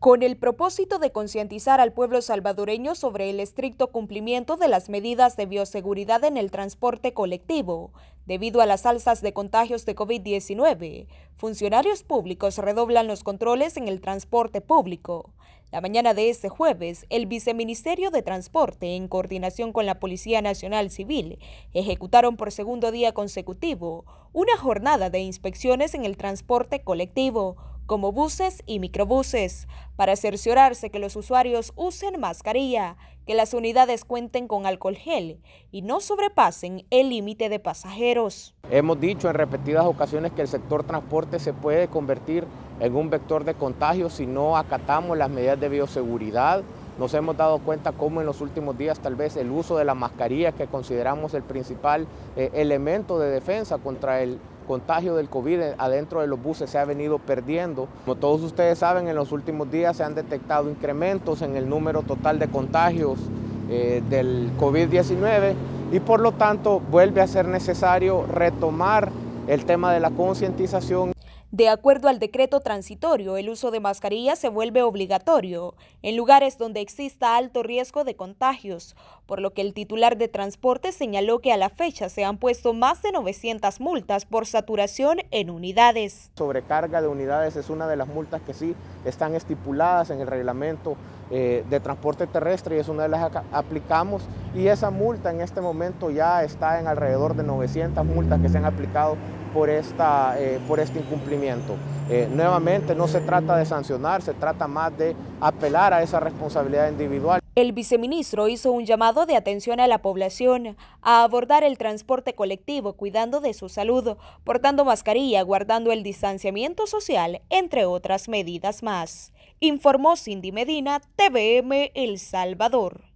Con el propósito de concientizar al pueblo salvadoreño sobre el estricto cumplimiento de las medidas de bioseguridad en el transporte colectivo, debido a las alzas de contagios de COVID-19, funcionarios públicos redoblan los controles en el transporte público. La mañana de este jueves, el Viceministerio de Transporte, en coordinación con la Policía Nacional Civil, ejecutaron por segundo día consecutivo una jornada de inspecciones en el transporte colectivo como buses y microbuses, para cerciorarse que los usuarios usen mascarilla, que las unidades cuenten con alcohol gel y no sobrepasen el límite de pasajeros. Hemos dicho en repetidas ocasiones que el sector transporte se puede convertir en un vector de contagio si no acatamos las medidas de bioseguridad. Nos hemos dado cuenta cómo en los últimos días tal vez el uso de la mascarilla que consideramos el principal eh, elemento de defensa contra el contagio del COVID adentro de los buses se ha venido perdiendo. Como todos ustedes saben, en los últimos días se han detectado incrementos en el número total de contagios eh, del COVID-19 y por lo tanto vuelve a ser necesario retomar el tema de la concientización. De acuerdo al decreto transitorio, el uso de mascarillas se vuelve obligatorio en lugares donde exista alto riesgo de contagios, por lo que el titular de transporte señaló que a la fecha se han puesto más de 900 multas por saturación en unidades. Sobrecarga de unidades es una de las multas que sí están estipuladas en el reglamento eh, de transporte terrestre y es una de las que aplicamos y esa multa en este momento ya está en alrededor de 900 multas que se han aplicado por, esta, eh, por este incumplimiento. Eh, nuevamente no se trata de sancionar, se trata más de apelar a esa responsabilidad individual. El viceministro hizo un llamado de atención a la población a abordar el transporte colectivo cuidando de su salud, portando mascarilla, guardando el distanciamiento social, entre otras medidas más. Informó Cindy Medina, TVM El Salvador.